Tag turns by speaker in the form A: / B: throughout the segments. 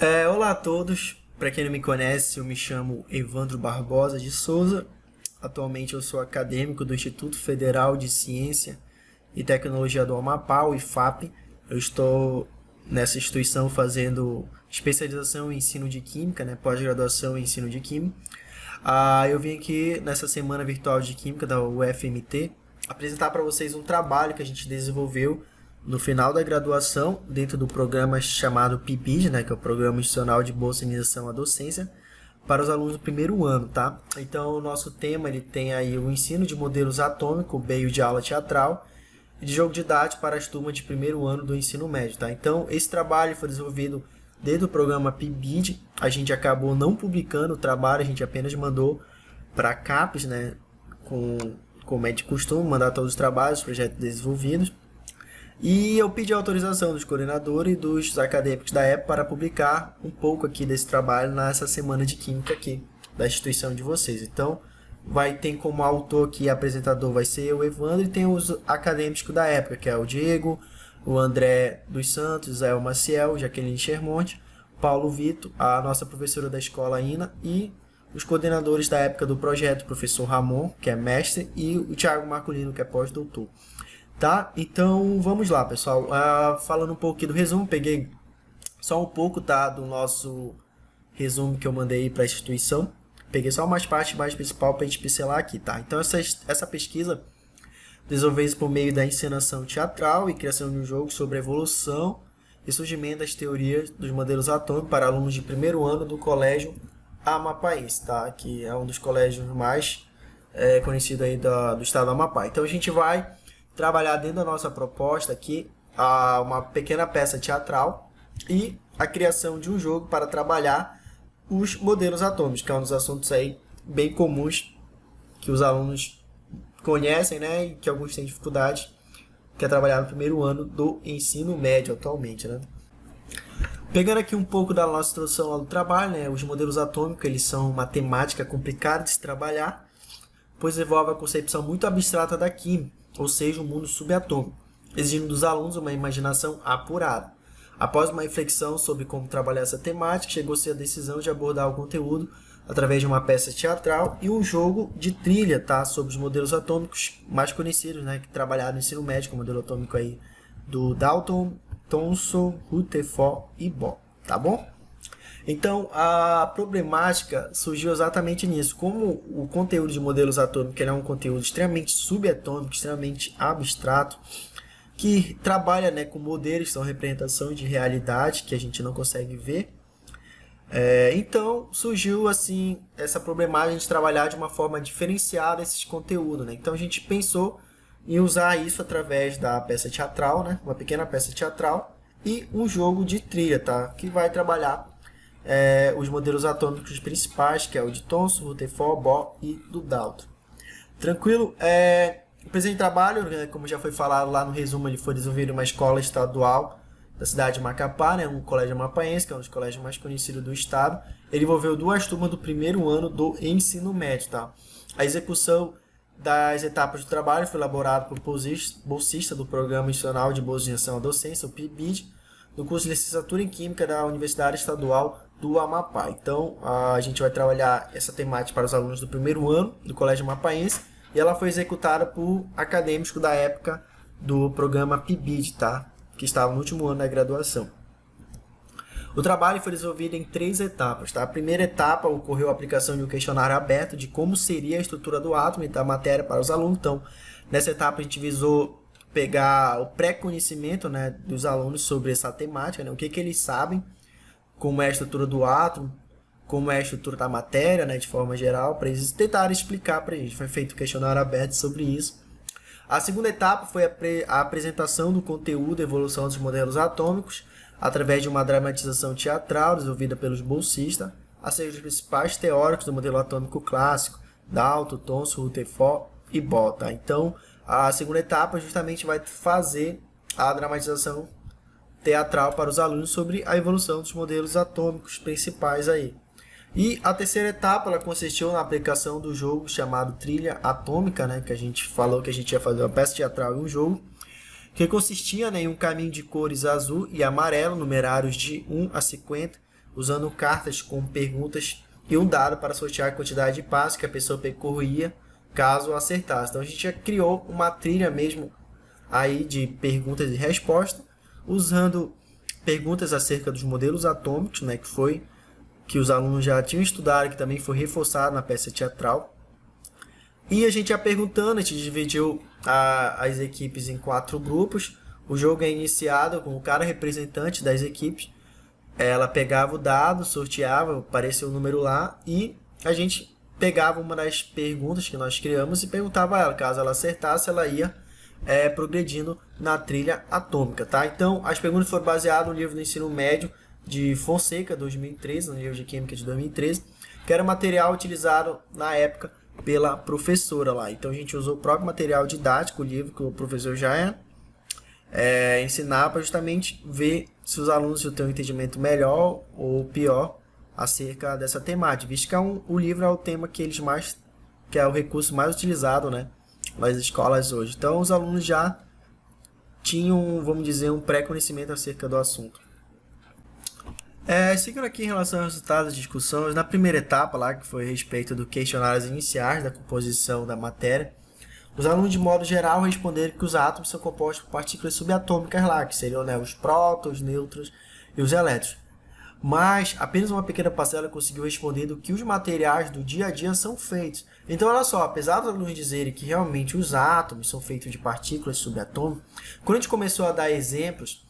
A: É, olá a todos. Para quem não me conhece, eu me chamo Evandro Barbosa de Souza. Atualmente eu sou acadêmico do Instituto Federal de Ciência e Tecnologia do Amapá, o IFAP. Eu estou nessa instituição fazendo especialização em ensino de química, né, pós-graduação em ensino de química. Ah, eu vim aqui nessa semana virtual de química da UFMT apresentar para vocês um trabalho que a gente desenvolveu no final da graduação, dentro do programa chamado PIBID, né, que é o Programa Institucional de Bolsa Iniciação à Docência, para os alunos do primeiro ano, tá? Então, o nosso tema, ele tem aí o ensino de modelos atômico, meio de aula teatral, e de jogo didático para as turmas de primeiro ano do ensino médio, tá? Então, esse trabalho foi desenvolvido dentro do programa PIBID, a gente acabou não publicando o trabalho, a gente apenas mandou para a CAPES, né, com, como é de costume, mandar todos os trabalhos, projetos desenvolvidos, e eu pedi autorização dos coordenadores e dos acadêmicos da época para publicar um pouco aqui desse trabalho nessa semana de química aqui, da instituição de vocês. Então, vai ter como autor aqui, apresentador vai ser o Evandro e tem os acadêmicos da época, que é o Diego, o André dos Santos, Zé Maciel, Jaqueline Chermonte, Paulo Vito, a nossa professora da escola Ina e os coordenadores da época do projeto, o professor Ramon, que é mestre, e o Tiago Marcolino, que é pós-doutor. Tá? Então vamos lá, pessoal. Uh, falando um pouquinho do resumo, peguei só um pouco tá, do nosso resumo que eu mandei para a instituição. Peguei só umas partes mais principal para a gente pincelar aqui, tá? Então essa, essa pesquisa desenvolvida por meio da encenação teatral e criação de um jogo sobre a evolução e surgimento das teorias dos modelos atômicos para alunos de primeiro ano do colégio Amapaense, tá? Que é um dos colégios mais é, eh, conhecidos aí da, do estado do Amapá. Então a gente vai trabalhar dentro da nossa proposta aqui a, uma pequena peça teatral e a criação de um jogo para trabalhar os modelos atômicos, que é um dos assuntos aí bem comuns que os alunos conhecem, né, e que alguns têm dificuldade, que é trabalhar no primeiro ano do ensino médio atualmente, né? Pegando aqui um pouco da nossa introdução ao trabalho, né, os modelos atômicos, eles são uma temática complicada de se trabalhar, pois envolve a concepção muito abstrata da química, ou seja, o mundo subatômico, exigindo dos alunos uma imaginação apurada. Após uma reflexão sobre como trabalhar essa temática, chegou-se à decisão de abordar o conteúdo através de uma peça teatral e um jogo de trilha, tá? Sobre os modelos atômicos mais conhecidos, né? Que trabalharam no ensino médio, é o modelo atômico aí do Dalton, Thomson, Rutherford e Bohr, tá bom? Então, a problemática surgiu exatamente nisso. Como o conteúdo de modelos atômicos é um conteúdo extremamente subatômico, extremamente abstrato, que trabalha né, com modelos, são representações de realidade que a gente não consegue ver. É, então surgiu assim essa problemática de trabalhar de uma forma diferenciada esses conteúdos. Né? Então a gente pensou em usar isso através da peça teatral, né? uma pequena peça teatral e um jogo de trilha, tá? que vai trabalhar é, os modelos atômicos principais, que é o de Thomson, Rutherford, Bohr e do Dalton. Tranquilo? É, o presente de trabalho, né, como já foi falado lá no resumo, ele foi desenvolvido em uma escola estadual da cidade de Macapá, né, um colégio amapaense, que é um dos colégios mais conhecidos do estado. Ele envolveu duas turmas do primeiro ano do ensino médio. Tá? A execução das etapas do trabalho foi elaborada por bolsista do Programa Institucional de Bolsa de Ação à Docência, o PIBID, do curso de Licenciatura em Química da Universidade Estadual do Amapá. Então, a gente vai trabalhar essa temática para os alunos do primeiro ano do Colégio Amapaense e ela foi executada por acadêmico da época do programa PIBID, tá? que estava no último ano da graduação. O trabalho foi desenvolvido em três etapas. Tá? A primeira etapa ocorreu a aplicação de um questionário aberto de como seria a estrutura do átomo e da matéria para os alunos. Então, nessa etapa a gente visou pegar o pré-conhecimento né, dos alunos sobre essa temática, né, o que, que eles sabem como é a estrutura do átomo, como é a estrutura da matéria, né, de forma geral, para eles tentarem explicar para gente. Foi feito um questionário aberto sobre isso. A segunda etapa foi a, a apresentação do conteúdo Evolução dos Modelos Atômicos, através de uma dramatização teatral desenvolvida pelos bolsistas, a ser os principais teóricos do modelo atômico clássico, Dalton, Thomson, Rutherford e Botta. Então, a segunda etapa justamente vai fazer a dramatização teatral para os alunos sobre a evolução dos modelos atômicos principais aí. E a terceira etapa ela consistiu na aplicação do jogo chamado Trilha Atômica, né, que a gente falou que a gente ia fazer uma peça teatral e um jogo, que consistia né, em um caminho de cores azul e amarelo, numerários de 1 a 50, usando cartas com perguntas e um dado para sortear a quantidade de passos que a pessoa percorria caso acertasse. Então a gente já criou uma trilha mesmo aí de perguntas e respostas usando perguntas acerca dos modelos atômicos, né, que foi que os alunos já tinham estudado, que também foi reforçado na peça teatral. E a gente ia perguntando, a gente dividiu a, as equipes em quatro grupos. O jogo é iniciado com o cara representante das equipes. Ela pegava o dado, sorteava, apareceu o número lá e a gente pegava uma das perguntas que nós criamos e perguntava a ela. Caso ela acertasse, ela ia é, progredindo na trilha atômica, tá? Então, as perguntas foram baseadas no livro do ensino médio de Fonseca, 2013, no livro de Química de 2013, que era o material utilizado na época pela professora lá. Então, a gente usou o próprio material didático, o livro que o professor já era, é, é ensinar para justamente ver se os alunos têm um entendimento melhor ou pior acerca dessa temática, visto que é um, o livro é o tema que eles mais, que é o recurso mais utilizado, né? nas escolas hoje. Então, os alunos já tinham, vamos dizer, um pré-conhecimento acerca do assunto. É, seguindo aqui em relação aos resultados de discussões, na primeira etapa lá, que foi a respeito do questionários iniciais da composição da matéria, os alunos, de modo geral, responderam que os átomos são compostos por partículas subatômicas lá, que seriam né, os prótons, nêutrons e os elétrons mas apenas uma pequena parcela conseguiu responder do que os materiais do dia a dia são feitos. Então, olha só, apesar dos alunos dizerem que realmente os átomos são feitos de partículas subatômicas, quando a gente começou a dar exemplos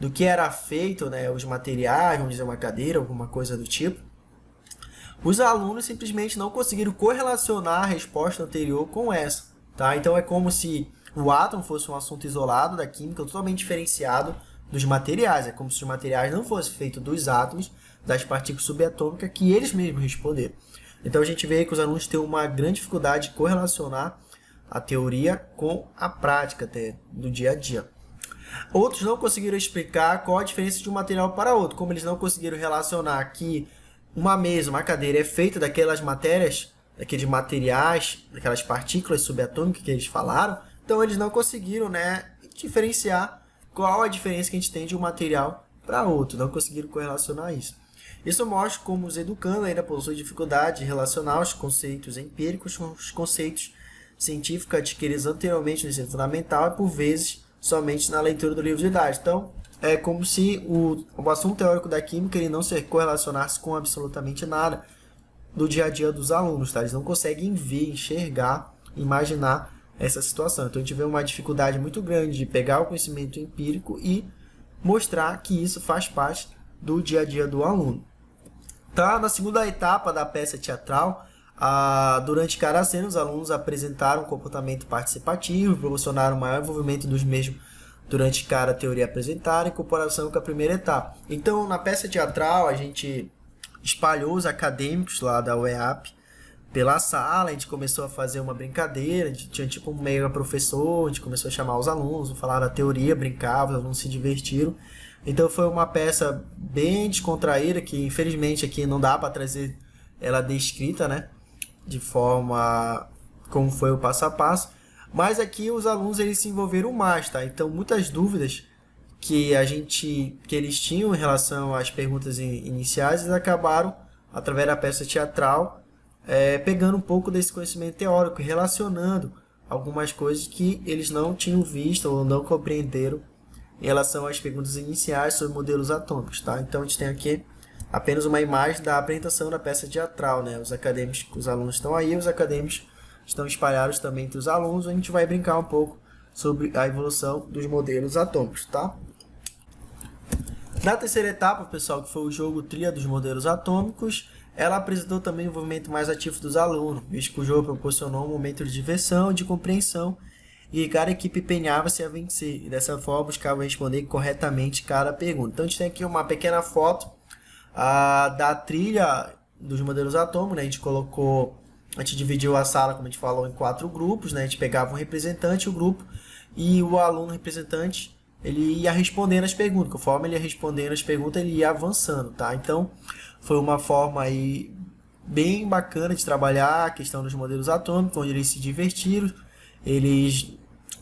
A: do que era feito, né, os materiais, vamos dizer, uma cadeira, alguma coisa do tipo, os alunos simplesmente não conseguiram correlacionar a resposta anterior com essa. Tá? Então, é como se o átomo fosse um assunto isolado da química, totalmente diferenciado dos materiais. É como se os materiais não fossem feitos dos átomos, das partículas subatômicas que eles mesmos responderam. Então a gente vê que os alunos têm uma grande dificuldade de correlacionar a teoria com a prática até, do dia a dia. Outros não conseguiram explicar qual a diferença de um material para outro, como eles não conseguiram relacionar que uma mesa, uma cadeira é feita daquelas matérias, daqueles materiais, daquelas partículas subatômicas que eles falaram, então eles não conseguiram né, diferenciar qual a diferença que a gente tem de um material para outro, não conseguiram correlacionar isso. Isso mostra como os educandos ainda possuem dificuldade de relacionar os conceitos empíricos com os conceitos científicos adquiridos anteriormente no ensino fundamental e, por vezes, somente na leitura do livro idade. Então, é como se o, o assunto teórico da química ele não se correlacionasse com absolutamente nada do dia a dia dos alunos, tá? Eles não conseguem ver, enxergar, imaginar essa situação. Então a gente vê uma dificuldade muito grande de pegar o conhecimento empírico e mostrar que isso faz parte do dia a dia do aluno. Tá na segunda etapa da peça teatral, durante cada cena os alunos apresentaram um comportamento participativo, proporcionaram maior envolvimento dos mesmos durante cada teoria apresentada em comparação com a primeira etapa. Então, na peça teatral, a gente espalhou os acadêmicos lá da UEAP, pela sala, a gente começou a fazer uma brincadeira, a gente tinha tipo um mega professor, a gente começou a chamar os alunos, falar da teoria, brincava, os alunos se divertiram. Então foi uma peça bem descontraída, que infelizmente aqui não dá para trazer ela descrita, né? De forma como foi o passo a passo. Mas aqui os alunos eles se envolveram mais, tá? Então muitas dúvidas que a gente que eles tinham em relação às perguntas iniciais, eles acabaram através da peça teatral é, pegando um pouco desse conhecimento teórico e relacionando algumas coisas que eles não tinham visto ou não compreenderam em relação às perguntas iniciais sobre modelos atômicos. Tá? Então a gente tem aqui apenas uma imagem da apresentação da peça teatral. Né? Os acadêmicos, os alunos estão aí, os acadêmicos estão espalhados também entre os alunos. A gente vai brincar um pouco sobre a evolução dos modelos atômicos. Tá? Na terceira etapa, pessoal, que foi o jogo Tria dos Modelos Atômicos, ela apresentou também o envolvimento mais ativo dos alunos, visto que o jogo proporcionou um momento de diversão e de compreensão, e cada equipe penhava se a vencer, e dessa forma buscava responder corretamente cada pergunta. Então a gente tem aqui uma pequena foto da trilha dos modelos atômicos, né? a gente colocou, a gente dividiu a sala, como a gente falou, em quatro grupos, né? a gente pegava um representante, o grupo, e o aluno representante ele ia respondendo as perguntas. Conforme ele ia respondendo as perguntas, ele ia avançando, tá? Então, foi uma forma aí bem bacana de trabalhar a questão dos modelos atômicos, onde eles se divertiram, eles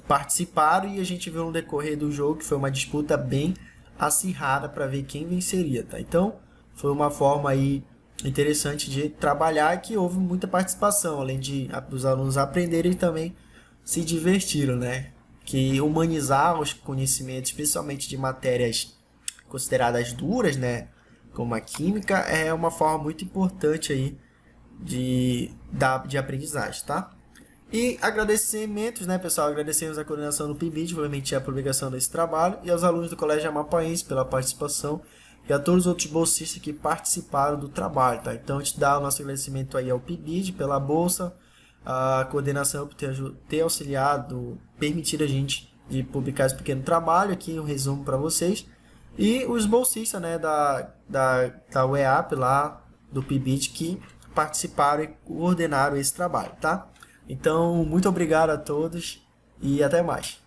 A: participaram e a gente viu no decorrer do jogo que foi uma disputa bem acirrada para ver quem venceria, tá? Então, foi uma forma aí interessante de trabalhar que houve muita participação, além de os alunos aprenderem também se divertiram, né? que humanizar os conhecimentos, principalmente de matérias consideradas duras, né, como a química, é uma forma muito importante aí de, da, de aprendizagem, tá? E agradecimentos, né, pessoal? Agradecemos a coordenação do PIBID, obviamente, a publicação desse trabalho, e aos alunos do Colégio Amapaense pela participação, e a todos os outros bolsistas que participaram do trabalho, tá? Então, a gente dá o nosso agradecimento aí ao PIBID pela bolsa, a coordenação por ter, ter auxiliado, permitir a gente de publicar esse pequeno trabalho aqui, um resumo para vocês. E os bolsistas né, da, da, da UEAP lá, do PIBIT, que participaram e coordenaram esse trabalho, tá? Então, muito obrigado a todos e até mais.